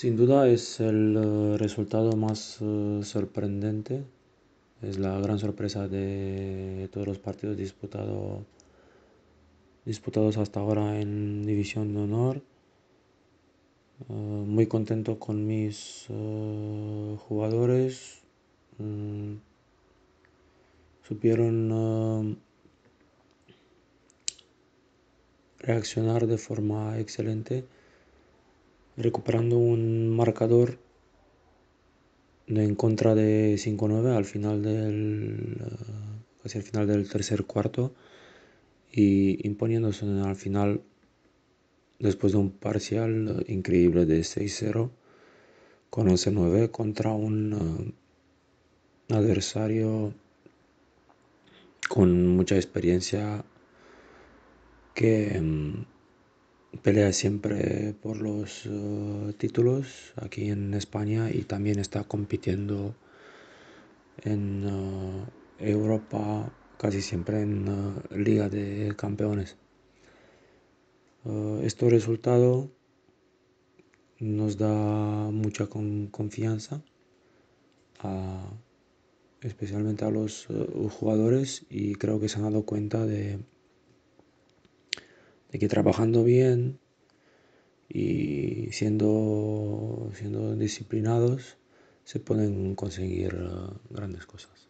Sin duda es el eh, resultado más eh, sorprendente, es la gran sorpresa de todos los partidos disputados hasta ahora en División de Honor. Eh, muy contento con mis jugadores. Mm, supieron reaccionar de forma excelente recuperando un marcador de en contra de 5-9 al final del eh, casi al final del tercer cuarto y imponiéndose al final después de un parcial increíble de 6-0 con 11-9 contra un eh, adversario con mucha experiencia que mm, pelea siempre por los eh, títulos aquí en España y también está compitiendo en eh, Europa casi siempre en la eh, Liga de Campeones. este resultado nos da mucha confianza, especialmente a los jugadores, y creo que se han dado cuenta de de que trabajando bien y siendo, siendo disciplinados se pueden conseguir ah, grandes cosas.